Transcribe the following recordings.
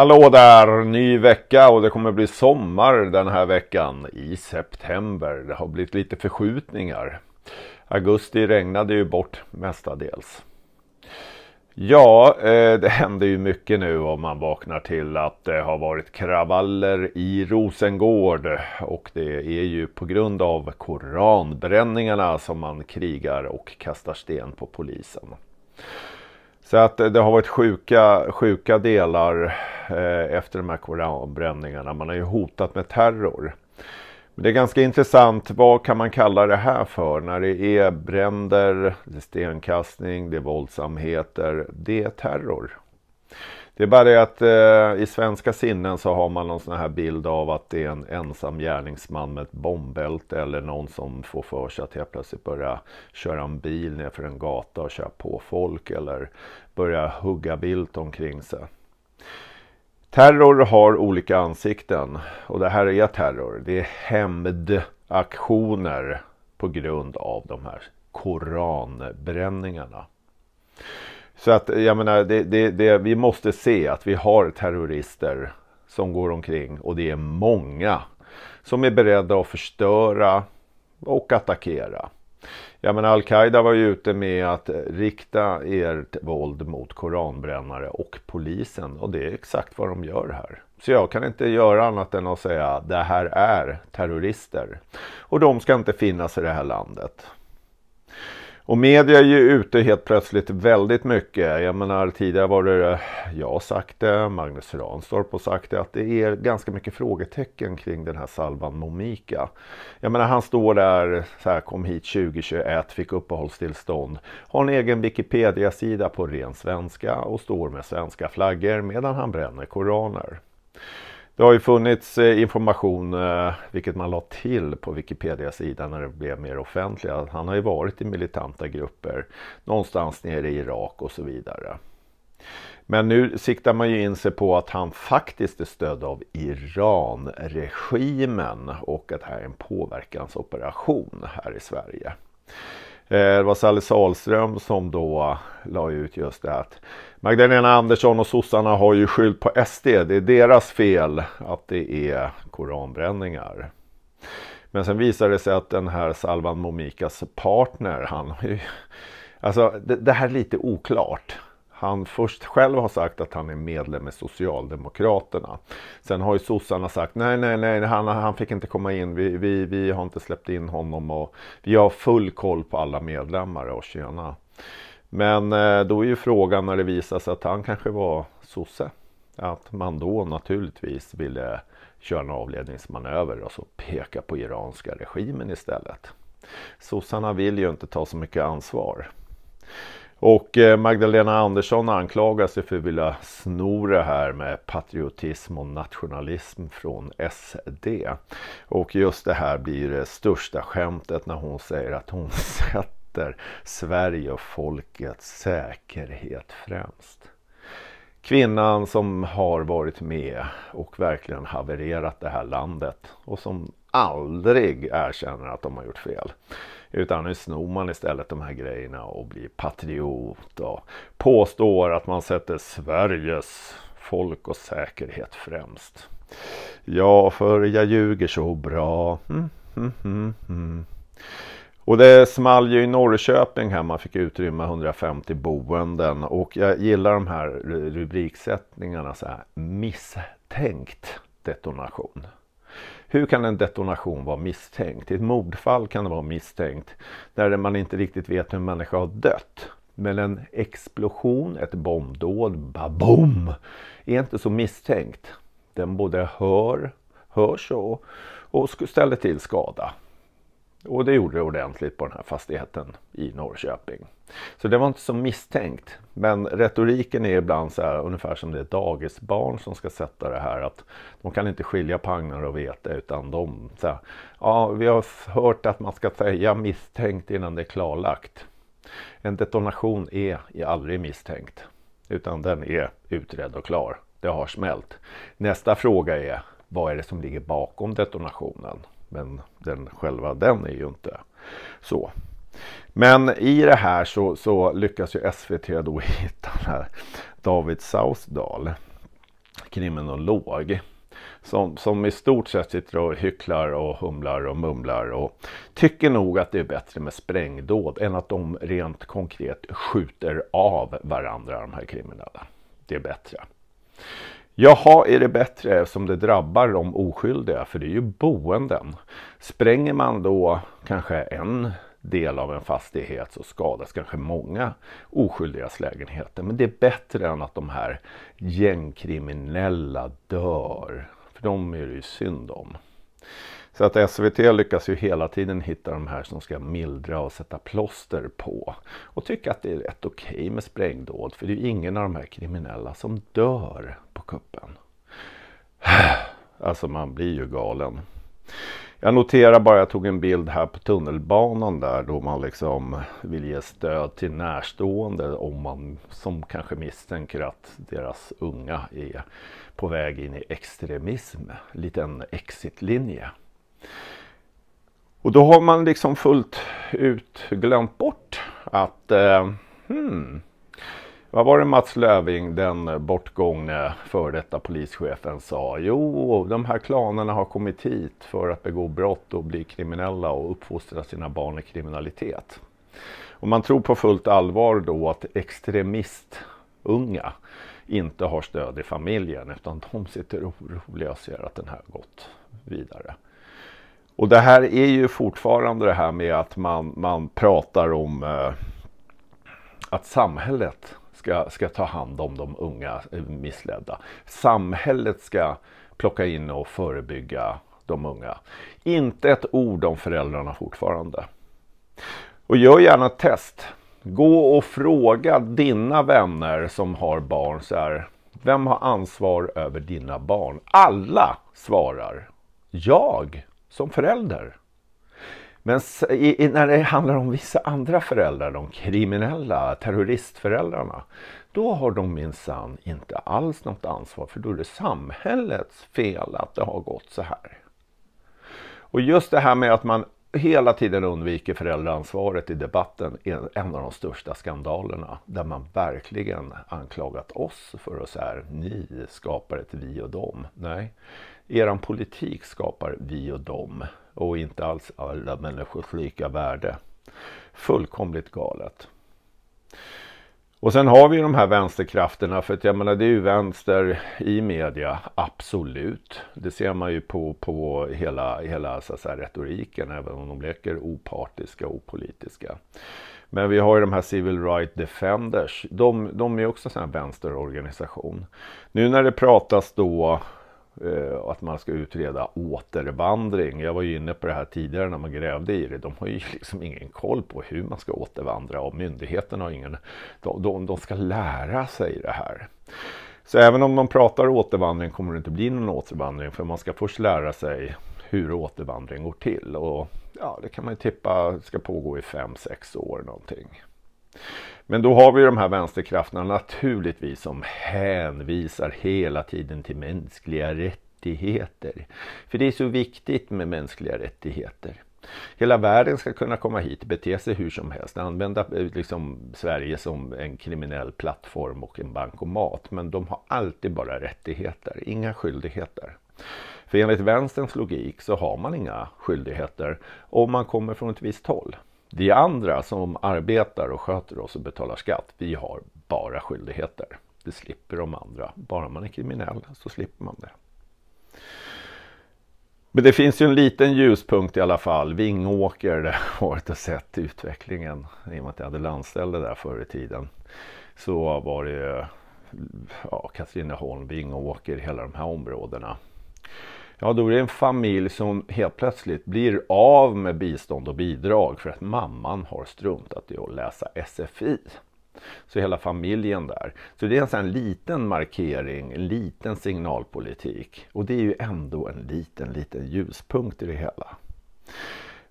Hallå där! Ny vecka och det kommer bli sommar den här veckan i september. Det har blivit lite förskjutningar. Augusti regnade ju bort mestadels. Ja, eh, det händer ju mycket nu om man vaknar till att det har varit kravaller i Rosengård. Och det är ju på grund av koranbränningarna som man krigar och kastar sten på polisen. Så att det har varit sjuka, sjuka delar eh, efter de här koranbränningarna. Man har ju hotat med terror. Men det är ganska intressant, vad kan man kalla det här för? När det är bränder, det är stenkastning, det är våldsamheter, det är terror. Det är bara det att eh, i svenska sinnen så har man någon sån här bild av att det är en ensam gärningsman med ett bombbälte eller någon som får för sig att helt plötsligt börja köra en bil nerför en gata och köra på folk eller börja hugga vilt omkring sig. Terror har olika ansikten och det här är terror. Det är hämndaktioner på grund av de här koranbränningarna. Så att jag menar, det, det, det, vi måste se att vi har terrorister som går omkring och det är många som är beredda att förstöra och attackera. Ja men Al-Qaida var ju ute med att rikta ert våld mot koranbrännare och polisen och det är exakt vad de gör här. Så jag kan inte göra annat än att säga att det här är terrorister och de ska inte finnas i det här landet. Och media är ju ute helt plötsligt väldigt mycket. Jag menar tidigare var det, eh, jag har sagt det, Magnus Ranstorp har sagt det, att det är ganska mycket frågetecken kring den här salvan Momika. Jag menar han står där, så här, kom hit 2021, fick uppehållstillstånd, har en egen Wikipedia-sida på ren svenska och står med svenska flaggor medan han bränner koraner. Det har ju funnits eh, information, eh, vilket man la till på Wikipedia-sidan när det blev mer offentliga. Han har ju varit i militanta grupper någonstans nere i Irak och så vidare. Men nu siktar man ju in sig på att han faktiskt är stödd av Iranregimen och att det här är en påverkansoperation här i Sverige. Eh, det var Sally Salström som då la ut just det att Magdalena Andersson och sossarna har ju skylt på SD. Det är deras fel att det är koranbränningar. Men sen visade det sig att den här Salvan Momikas partner, han Alltså det, det här är lite oklart han först själv har sagt att han är medlem i Socialdemokraterna. Sen har ju sossarna sagt nej, nej, nej, han, han fick inte komma in. Vi, vi, vi har inte släppt in honom och vi har full koll på alla medlemmar och tjena. Men eh, då är ju frågan när det visar sig att han kanske var sosse. Att man då naturligtvis ville köra en avledningsmanöver och så peka på iranska regimen istället. Sossarna vill ju inte ta så mycket ansvar. Och eh, Magdalena Andersson anklagar sig för att vilja sno det här med patriotism och nationalism från SD. Och just det här blir det största skämtet när hon säger att hon sätter Sverige och folkets säkerhet främst. Kvinnan som har varit med och verkligen havererat det här landet och som aldrig erkänner att de har gjort fel. Utan nu snor man istället de här grejerna och blir patriot och påstår att man sätter Sveriges folk och säkerhet främst. Ja, för jag ljuger så bra. Mm, mm, mm, mm. och det small ju i Norrköping här. Man fick utrymma 150 boenden. Och jag gillar de här rubriksättningarna så här. Misstänkt detonation. Hur kan en detonation vara misstänkt? I ett mordfall kan det vara misstänkt där man inte riktigt vet hur en människa har dött. Men en explosion, ett bombdåd, babom, är inte så misstänkt. Den både hör, hörs och, och ställer till skada. Och det gjorde det ordentligt på den här fastigheten i Norrköping. Så det var inte så misstänkt. Men retoriken är ibland så här ungefär som det är dagisbarn som ska sätta det här. Att de kan inte skilja pangor och vete utan de så här, Ja, vi har hört att man ska säga misstänkt innan det är klarlagt. En detonation är aldrig misstänkt. Utan den är utredd och klar. Det har smält. Nästa fråga är vad är det som ligger bakom detonationen? Men den själva den är ju inte så. Men i det här så, så lyckas ju SVT då hitta den här David Sausdal, kriminolog. Som, som i stort sett sitter och hycklar och humlar och mumlar och tycker nog att det är bättre med sprängdåd än att de rent konkret skjuter av varandra, de här kriminella. Det är bättre. Jaha, är det bättre som det drabbar de oskyldiga? För det är ju boenden. Spränger man då kanske en del av en fastighet så skadas kanske många oskyldigas lägenheter. Men det är bättre än att de här gängkriminella dör. För de är det ju synd om. Så att SVT lyckas ju hela tiden hitta de här som ska mildra och sätta plåster på. Och tycka att det är rätt okej okay med sprängdåd. För det är ju ingen av de här kriminella som dör på kuppen. Alltså man blir ju galen. Jag noterar bara, jag tog en bild här på tunnelbanan där då man liksom vill ge stöd till närstående om man som kanske misstänker att deras unga är på väg in i extremism. Liten exitlinje. Och då har man liksom fullt ut glömt bort att eh, hmm, vad var det Mats Löving, den bortgångne före detta polischefen, sa? Jo, de här klanerna har kommit hit för att begå brott och bli kriminella och uppfostra sina barn i kriminalitet. Och man tror på fullt allvar då att extremistunga inte har stöd i familjen utan de sitter oroliga och ser att den här gått vidare. Och det här är ju fortfarande det här med att man, man pratar om eh, att samhället ska, ska ta hand om de unga eh, missledda. Samhället ska plocka in och förebygga de unga. Inte ett ord om föräldrarna fortfarande. Och gör gärna ett test. Gå och fråga dina vänner som har barn så här. Vem har ansvar över dina barn? Alla svarar jag som förälder. Men när det handlar om vissa andra föräldrar, de kriminella, terroristföräldrarna, då har de minsann inte alls något ansvar för då är det samhällets fel att det har gått så här. Och just det här med att man hela tiden undviker föräldraansvaret i debatten är en av de största skandalerna där man verkligen anklagat oss för att så ni skapar ett vi och dem. Nej, er politik skapar vi och dem och inte alls alla människors lika värde. Fullkomligt galet. Och sen har vi de här vänsterkrafterna för att jag menar det är ju vänster i media, absolut. Det ser man ju på, på hela, hela så säga, retoriken även om de leker opartiska och opolitiska. Men vi har ju de här Civil Rights Defenders. De, de är också en sån här vänsterorganisation. Nu när det pratas då Eh, att man ska utreda återvandring. Jag var ju inne på det här tidigare när man grävde i det. De har ju liksom ingen koll på hur man ska återvandra och myndigheten har ingen... De, de, de ska lära sig det här. Så även om man pratar återvandring kommer det inte bli någon återvandring för man ska först lära sig hur återvandring går till. Och ja, det kan man ju tippa ska pågå i 5-6 år någonting. Men då har vi de här vänsterkrafterna naturligtvis som hänvisar hela tiden till mänskliga rättigheter. För det är så viktigt med mänskliga rättigheter. Hela världen ska kunna komma hit, bete sig hur som helst, använda eh, liksom Sverige som en kriminell plattform och en bankomat. Men de har alltid bara rättigheter, inga skyldigheter. För enligt vänsterns logik så har man inga skyldigheter om man kommer från ett visst håll. Vi andra som arbetar och sköter oss och betalar skatt, vi har bara skyldigheter. Det slipper de andra. Bara man är kriminell så slipper man det. Men det finns ju en liten ljuspunkt i alla fall. Vingåker där jag varit och sett utvecklingen. I och med att jag hade landställe där förr i tiden. Så var det ja, Katrineholm, Vingåker, hela de här områdena. Ja, då är det en familj som helt plötsligt blir av med bistånd och bidrag för att mamman har struntat i att läsa SFI. Så hela familjen där. Så det är en sån liten markering, en liten signalpolitik. Och det är ju ändå en liten, liten ljuspunkt i det hela.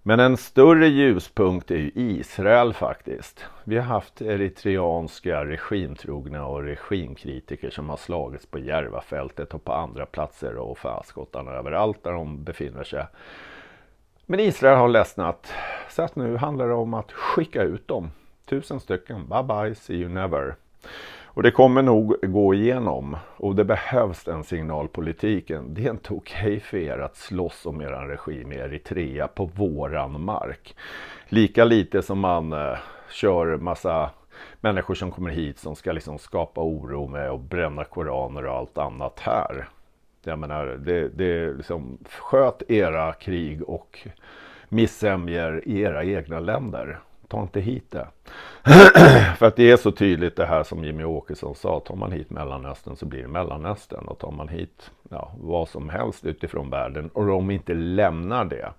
Men en större ljuspunkt är ju Israel faktiskt. Vi har haft eritreanska regimtrogna och regimkritiker som har slagits på Järvafältet och på andra platser och faskottarna överallt där de befinner sig. Men Israel har ledsnat. Så att nu handlar det om att skicka ut dem. Tusen stycken. Bye bye, see you never. Och det kommer nog gå igenom och det behövs den signalpolitiken. Det är inte okej för er att slåss om er regim i Eritrea på våran mark. Lika lite som man eh, kör massa människor som kommer hit som ska liksom skapa oro med att bränna koraner och allt annat här. Jag menar, det, det liksom, sköt era krig och missämjer i era egna länder ta inte hit det. För att det är så tydligt det här som Jimmy Åkesson sa. Tar man hit Mellanöstern så blir det Mellanöstern. Och tar man hit ja, vad som helst utifrån världen och de inte lämnar det.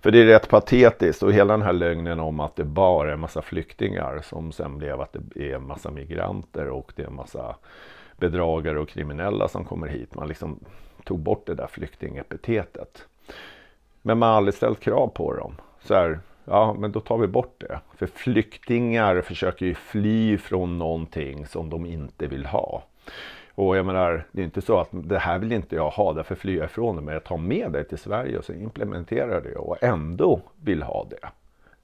För det är rätt patetiskt och hela den här lögnen om att det bara är en massa flyktingar som sen blev att det är en massa migranter och det är en massa bedragare och kriminella som kommer hit. Man liksom tog bort det där flyktingepitetet. Men man har aldrig ställt krav på dem. Så här, Ja, men då tar vi bort det. För flyktingar försöker ju fly från någonting som de inte vill ha. Och jag menar, det är inte så att det här vill inte jag ha, därför flyr jag ifrån det. Men jag tar med det till Sverige och så implementerar det och ändå vill ha det.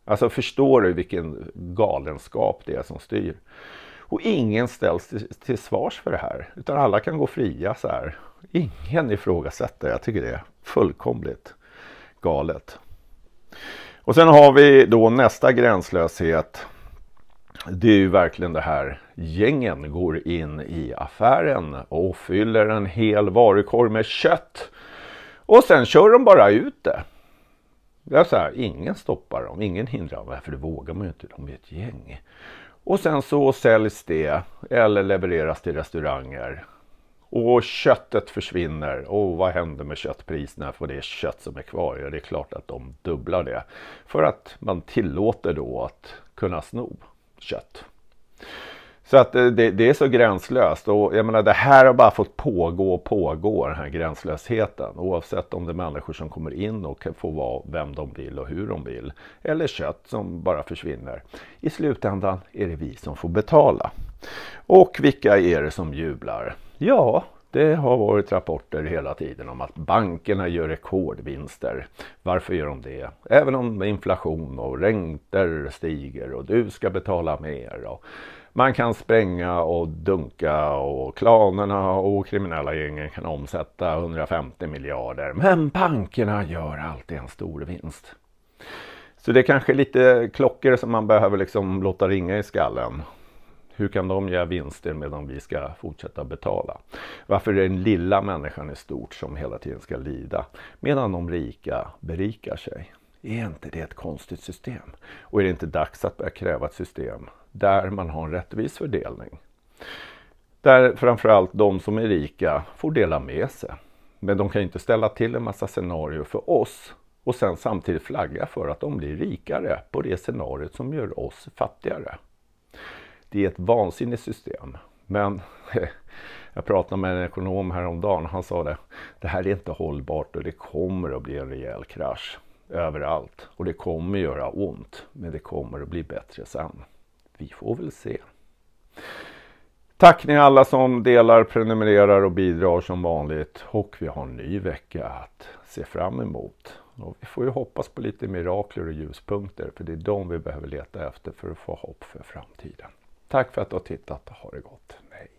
Alltså förstår du vilken galenskap det är som styr? Och ingen ställs till, till svars för det här, utan alla kan gå fria så här. Ingen ifrågasätter, jag tycker det är fullkomligt galet. Och sen har vi då nästa gränslöshet. Det är ju verkligen det här gängen går in i affären och fyller en hel varukorg med kött. Och sen kör de bara ut det. Det är så här, ingen stoppar dem, ingen hindrar dem, för det vågar man ju inte, de är ett gäng. Och sen så säljs det eller levereras till restauranger och köttet försvinner. Och vad händer med köttpriserna för det kött som är kvar? Ja, det är klart att de dubblar det. För att man tillåter då att kunna sno kött. Så att eh, det, det, är så gränslöst och jag menar det här har bara fått pågå och pågå den här gränslösheten. Oavsett om det är människor som kommer in och får vara vem de vill och hur de vill. Eller kött som bara försvinner. I slutändan är det vi som får betala. Och vilka är det som jublar? Ja, det har varit rapporter hela tiden om att bankerna gör rekordvinster. Varför gör de det? Även om inflation och räntor stiger och du ska betala mer. Och man kan spränga och dunka och klanerna och kriminella gängen kan omsätta 150 miljarder. Men bankerna gör alltid en stor vinst. Så det är kanske lite klockor som man behöver liksom låta ringa i skallen. Hur kan de göra vinster medan vi ska fortsätta betala? Varför är det den lilla människan i stort som hela tiden ska lida medan de rika berikar sig? Är inte det ett konstigt system? Och är det inte dags att börja kräva ett system där man har en rättvis fördelning? Där framförallt de som är rika får dela med sig. Men de kan ju inte ställa till en massa scenarier för oss och sen samtidigt flagga för att de blir rikare på det scenariot som gör oss fattigare det är ett vansinnigt system. Men jag pratade med en ekonom häromdagen. Han sa det. Det här är inte hållbart och det kommer att bli en rejäl krasch överallt. Och det kommer att göra ont. Men det kommer att bli bättre sen. Vi får väl se. Tack ni alla som delar, prenumererar och bidrar som vanligt. Och vi har en ny vecka att se fram emot. Och vi får ju hoppas på lite mirakler och ljuspunkter. För det är de vi behöver leta efter för att få hopp för framtiden. Tack för att du har tittat. Ha det gott. Hej.